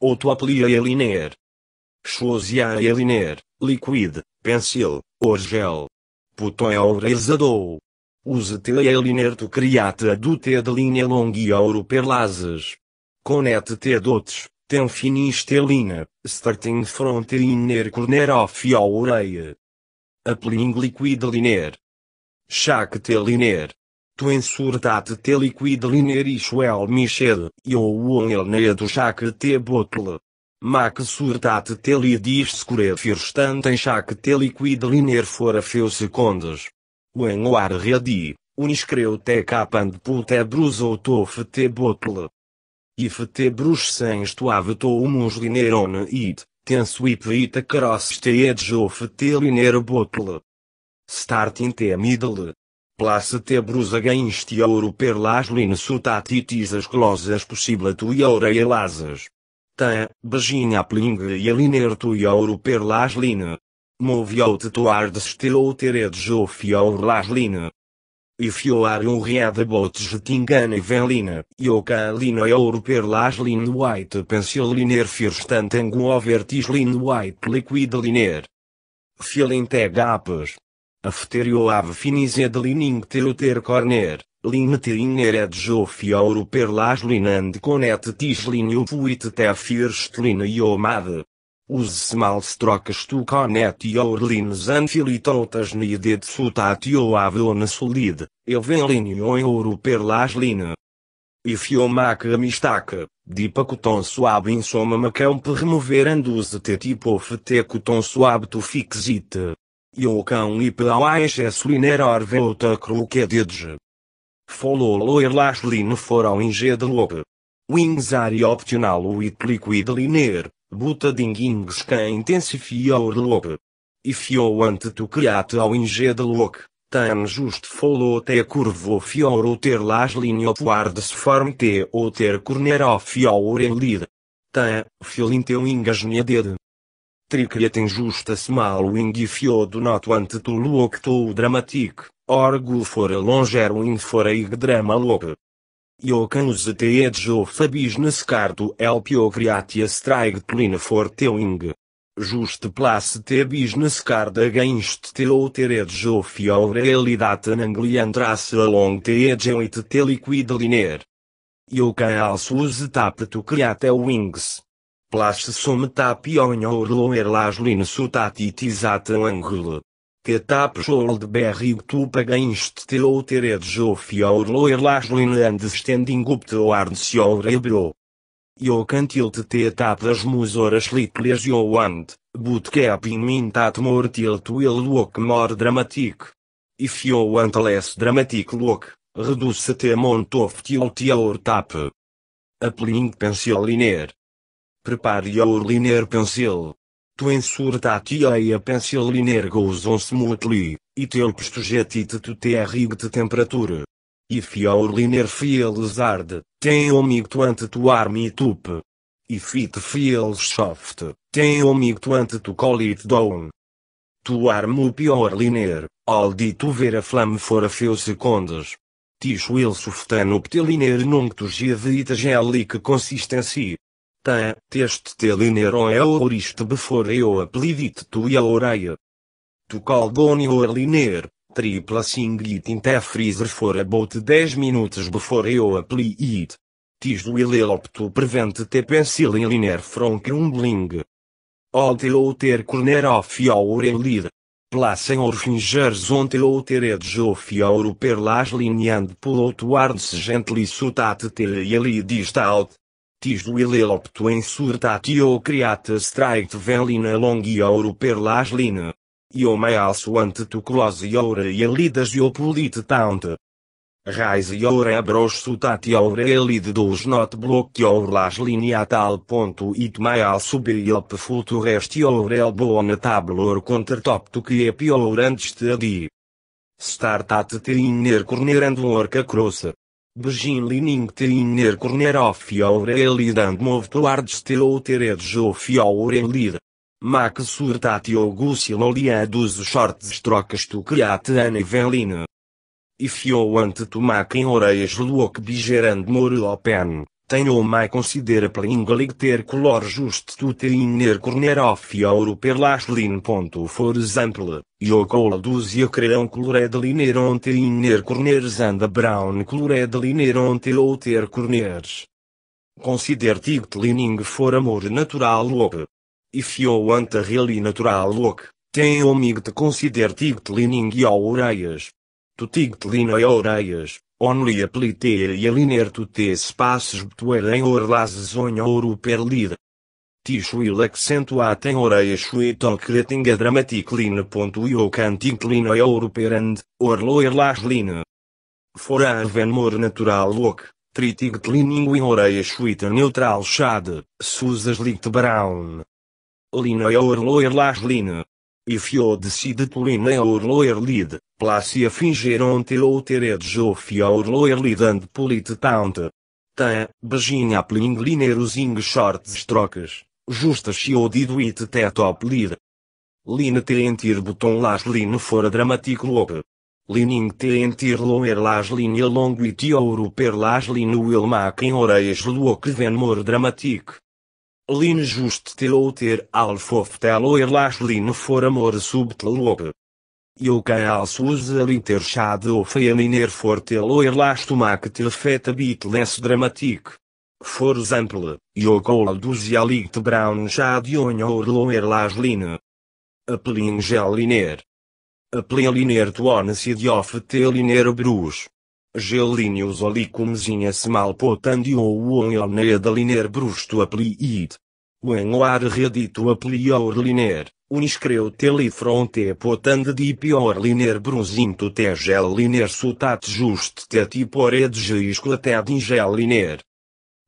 autoaplia e alinear. Chosia e liner, liquid, pencil, orgel. Puto é obrezador. Use te liner alinear tu criate do te de linha long e ouro perlazes. Conete te dotes, ten finistelina, starting front inner corner off e oreia. Apling liquid liner. Chac te liner tu ensurtate te liquid linearicho ishuel michel, e ou el nedo é chaque te botle. Mac surtate te li discure em chaque te liquid linear fora feu secondes. O enoar readi, uniscreu te capand pute brus ou tof te botle. If te brus sens tuave to humus lineron it, tensuip ita cross te of te linear botle. Starting te middle, Placete brusagainsti ouro per las linesutatitis as glosas possibla tuia ora e lasas. Tem, beijinha plinga e aliner tuia ouro per las line. Moviou te tuardes teredes ou fior las line. E fioar um riada botes tingana e velina, e o calina e ouro line white pensil liner firstant anguovertis line white liquid liner. Filentega apes a ave Afterio de finised liningteo ter corner, lin linmetiner ed ouro per las linand conet tis tislinium fuit te firstlin iomad. Os smals trocas tu conet iorlines anfilitotas nided sutatio avone solid, em ouro per las line. Ifiomac amistaca, dipacuton suab insoma macão per remover anduse te tipo fete cuton suab tu fixite. E o Iocão e Pauaes Solinerar Veuta Cruquededes. Fololoerlas Line foram Wings are optional with liquid liner, butadingings que intensifia orlope. If you want to create ao ingedeloc, tan just follow te curvo fior ter las line of form te ou ter corner of your lead. Tan, fill in teu dede. Tricriat injusta smalling if you do not want to look too dramatic, or go for a longer wind for a drama look. You can te the edge of a business card to help you strike clean for telling. Just place te business card against te outer ter of your realidade and trace along te edge with te liquid linear. You can also use tap to create wings. Place som tapion orloer laslin sutatitis at angul. Catapes old berrig tup against til outeredge of orloer laslin and standing up to arns your ebro. Io cantilt te tapas musoras litles yo and, but keeping mintat mortil tilt will look more dramatic. If you want less dramatic look, reduce te mont of tilt your tap. Applying pencil Prepare your liner pencil. To ensure that a pencil liner goes on smoothly, it helps to get it to de temperatura. temperature. If your liner feels hard, then tu ante tu warm it up. If it feels soft, then tu ante tu call it down. Tu arm up your liner, hold tu ver a flame for a few seconds. This will soften up the liner nung tu give it a gelic consistency. Tá, teste este te linero é oriste before eu apelidite a oreia. Tu calgoni o liner, tripla singlit in te freezer for about 10 minutos before eu apelidite. Tis do ilelopto prevente te pencil in liner from crumbling. Olte ou ter corner off your leader. Placem or fingers onte ou ter edge of your per las lineand pull outwards gently sutate te e ali dist out tis wille optuen surtatio creatas trait velina longi longioru per las line. Io mei ante tu ora e lidas io polite taunte. Reis e ora abros sutati ora elid dos not block ora las linea tal ponto it mai al subir op futuresti ora el bona tablor contra top tu que é pior antes te adi. Startat te inner cornerando orca crossa. Begin teiner corner of your lead and move towards the outer edge of your lead. Mac surtat Gusil dos shorts strokes tu create an eveline. If you want to make your look bigger and more open, tenho mai considera plingelig ter color just inner corner of ouro perlas lin. For example, o cola duzia creão colored liner on inner corners and a brown colored liner on ter outer corners. Consider tigt lining for amor natural look. If you want a really natural look, tem omig te consider tigt lining e oreias. Tu tigt lina e oreias. Only applicare e a tutte spaces between or em on or upper lid. This will accentuate em oreia sweet on creating a dramatic line. E can incline or upper and, or lower For a even natural look, treating cleaning in oraya sweet neutral shade, Susas light brown. Line or lower E fio If you decide to line or lower Plácia fingeronte louteredes ou fior loer polite politetaunte. Tan, beijinha plinglineros ing shorts trocas, justas e odido it tetop lir. Line entir buton las line fora dramatic lope. Lining entir loer las line longo it ouro per las line will mac em oreias luoc ven mor dramatic. Line just te ter alfof te loer las line fora amor subtle lope. Eu que also user interchade of a minor fortel or lastumac til feta bit less dramatic. For example, eu cola duzia light brown chá de your lower lash line. gel liner. Appelin liner tuon de of te liner brush. Gelinius olicumzinha mal potando ou on da liner brus to apply it ar redito apelio orliner, uniscreu telefronte potande di pior liner brunzinto tegel liner sutat just tetipor edgeisco ted gel liner.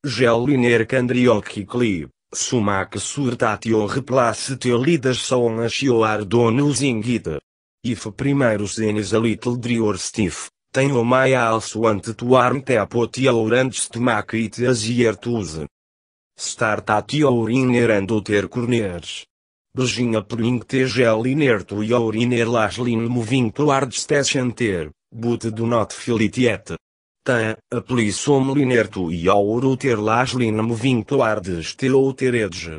Gel liner candrioc clip. Sumac surtatio replace te teolidas são asio ardonus ingita. If primeiro senes a little drior stiff, tem o maia alsoante tuarm teapotia te temac it tuze. Startat uriner and uter corners. Beijinha pering tegel inerto e uriner las lin moving towards station ter, but do not feel it yet. Ta, aplisom linerto e uter las lin moving towards till outer edge.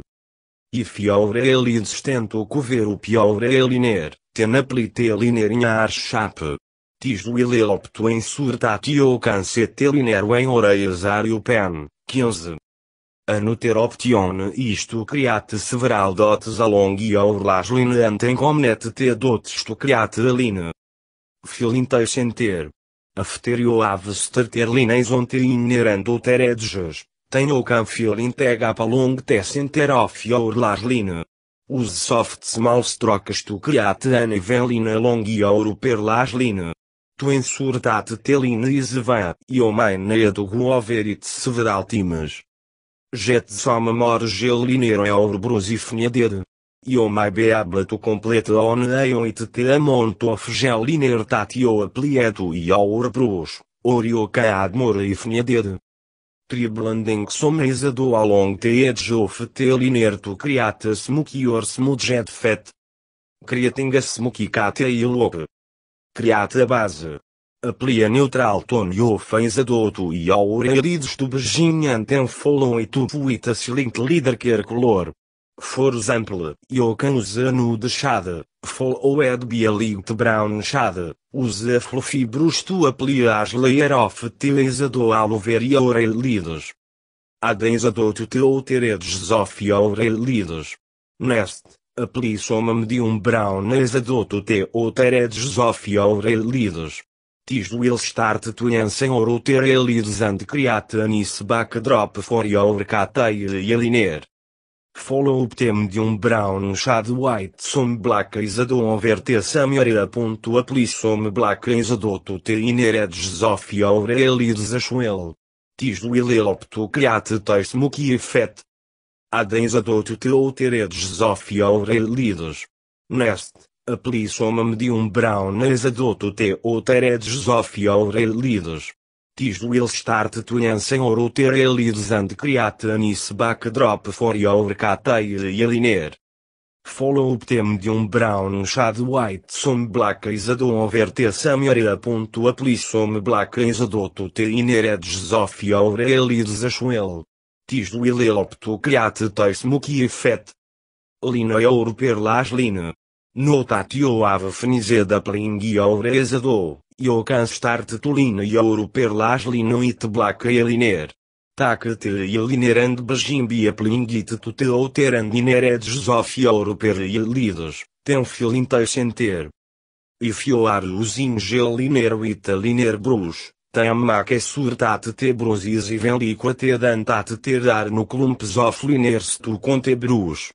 If your ale is cover o pior your aliner, ten aplite liner in archap. Tis will elopto em surtatio cancete liner em oreias ario pen, 15. Anuteroption isto criate several dots along your lash line and connect te dots to create a line. Filintation center. After you have started lines on the inherent outer edges, tem you can in tag gap along the center of your lash line. Use soft small strokes to create an even line along your upper lash line. To ensure that the line is vague, you may need é to go over it several times. Jetsam amor gel linero e é orbrus ifneded. Iomai beablato completa on eion it te amont of gel liner tatio aplieto e orbrus, orioca admora ifneded. somesa do along te edjof te linerto criata smukior smudget fet. Criatinga smukicata e lope. Criata base aplia neutral Tonio fez a e ao orelhidos do beijinho folon e tu puitas linked líder quer color. For example, eu can de chade shade, ou by a brown chade. usa fluffy brush to apply as layer of teles do alover e orelhidos. Adens adoto douto teu teredes e orelhidos. Nest, Apli soma medium brown as a douto teu teredes of orelhidos. Tis will start to ensen or uter elides and create an is backdrop for your catale eliner. Follow up them de brown shad white some black is a do over te some area ponto apply some black is a do te iner edges of your elides as well. Tis will help to create te smoky effect. Adens a do te outer edges of your elides. Nest a polissoma medium brown is adoto te ou teredes of your lidos. Tis will start to ensen or ter elides and create an back backdrop for your catail eliner. Follow up tem de um brown shad white som black is adon over te samaria ponto aplissom black is adulto te ineredes of your elides ashuel. Tis will opt to create teis muki effect. Lina or per las lina. Notat eu ave finizeda e oreza do, o canstar tulina e ouro per e te blaca e aliner. Taca te e alinerand bajimbia plingite tu te ou terand ineredes zofi ouro per e alidos, tem filintei senter. E fioar luzinho gelinero italiner brus. Tamma que tate te brosis e veliqua te dantate ter dar no clumpes of liner tu conte brus.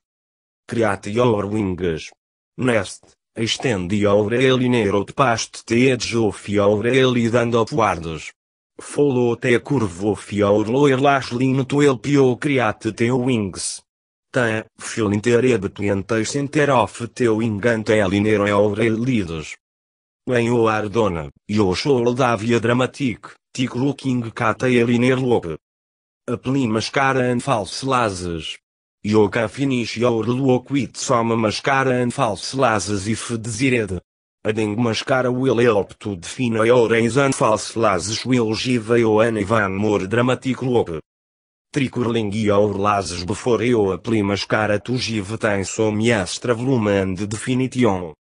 Criate orwingas. Neste, estendi Aureli neiro de paste edjofi Aureli dando poardes. Folo te curvo fior loir las tu el pio criate teu wings. Tan, filinterebe tuentes center of teu ingante elinero aurelides. Em o ardona, show da via dramatic, tic looking cata eliner A Aplimas cara an false Yoga finish your look with some mascara and false lashes if desired. Adding mascara will help to define your eyes and false lashes will give you an even more dramatic look. Tricurling your lashes before you apply mascara to give time some extra volume and definition.